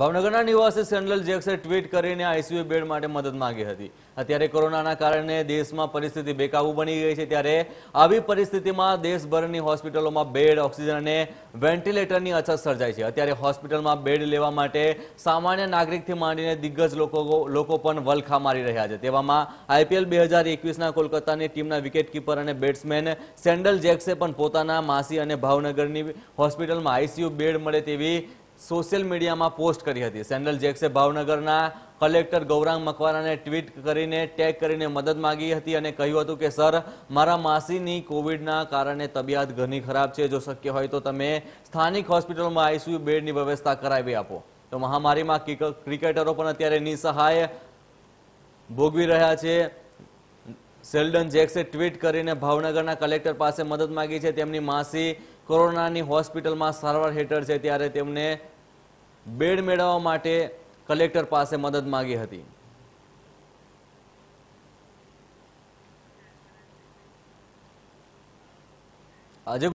ભાવનગરના નિવાસી સેન્ડલ જેક્સે ટ્વીટ કરીને આઈસીયુ બેડ માટે મદદ માંગી હતી અત્યારે કોરોનાના કારણે દેશમાં પરિસ્થિતિ બેકાબુ બની ગઈ છે ત્યારે આવી પરિસ્થિતિમાં દેશભરની હોસ્પિટલોમાં બેડ ઓક્સિજન અને વેન્ટિલેટરની અછત સર્જાય છે અત્યારે હોસ્પિટલમાં બેડ લેવા માટે સામાન્ય નાગરિકથી માંડીને દિગ્ગજ લોકો લોકો પણ વલખા મારી રહ્યા છે તેવામાં આઈપીએલ બે હજાર એકવીસના કોલકાતાની ટીમના વિકેટકીપર અને બેટ્સમેન સેન્ડલ જેક્સે પણ પોતાના માસી અને ભાવનગરની હોસ્પિટલમાં આઈસીયુ બેડ મળે તેવી સોશિયલ મીડિયામાં પોસ્ટ કરી હતી સેન્ડલ જેક્સે ભાવનગરના કલેક્ટર ગૌરાંગ મકવાણાને ટ્વીટ કરીને ટેગ કરીને મદદ માગી હતી અને કહ્યું હતું કે સર મારા માસીની કોવિડના કારણે તબિયત ઘણી ખરાબ છે જો શક્ય હોય તો તમે સ્થાનિક હોસ્પિટલમાં આઈસીયુ બેડની વ્યવસ્થા કરાવી આપો તો મહામારીમાં ક્રિકેટરો પણ અત્યારે નિસહાય ભોગવી રહ્યા છે સેલ્ડન જેક્સે ટ્વીટ કરીને ભાવનગરના કલેક્ટર પાસે મદદ માગી છે તેમની માસી કોરોનાની હોસ્પિટલમાં સારવાર હેઠળ છે ત્યારે તેમને બેડ મેળવવા માટે કલેક્ટર પાસે મદદ માંગી હતી આજે